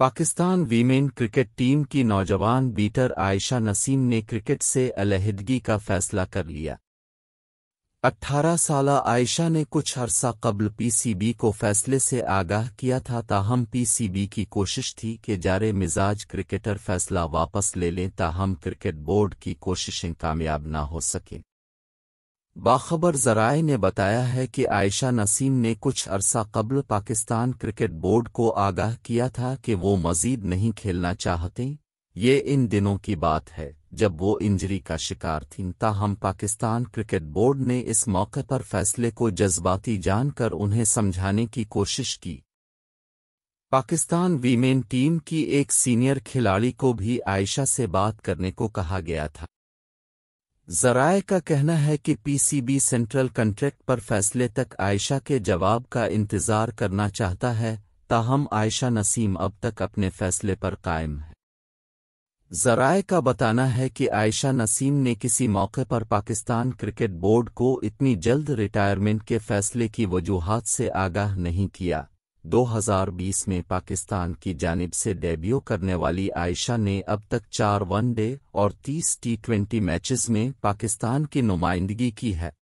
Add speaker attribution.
Speaker 1: Pakistan women cricket team की नौजवान beater Ayesha Naseem ने क्रिकेट से अलहदगी का फैसला कर लिया 18 साल आयशा ने कुछ अरसा कबल पीसीबी को फैसले से आगाह किया था ताहम पीसीबी की कोशिश थी कि जारे मिजाज क्रिकेटर फैसला वापस ले लें ताहम क्रिकेट बोर्ड की कोशिशें कामयाब ना हो सकें बाखबर जराए ने बताया है कि आयशा नसीम ने कुछ अरसा कबल पाकिस्तान क्रिकेट बोर्ड को आगाह किया था कि वो मजीद नहीं खेलना चाहते ये इन दिनों की बात है जब वो इंजरी का शिकार थी ताहम पाकिस्तान क्रिकेट बोर्ड ने इस मौके पर फैसले को जज्बाती जानकर उन्हें समझाने की कोशिश की पाकिस्तान वीमेन टीम की एक सीनियर खिलाड़ी को भी आयशा से बात करने को कहा गया था जराए का कहना है कि पीसीबी सेंट्रल कंट्रैक्ट पर फैसले तक आयशा के जवाब का इंतजार करना चाहता है ताहम आयशा नसीम अब तक अपने फैसले पर कायम है जराए का बताना है कि आयशा नसीम ने किसी मौके पर पाकिस्तान क्रिकेट बोर्ड को इतनी जल्द रिटायरमेंट के फैसले की वजूहत से आगाह नहीं किया 2020 में पाकिस्तान की जानब से डेब्यू करने वाली आयशा ने अब तक चार वनडे और 30 टी ट्वेंटी मैचेस में पाकिस्तान की नुमाइंदगी की है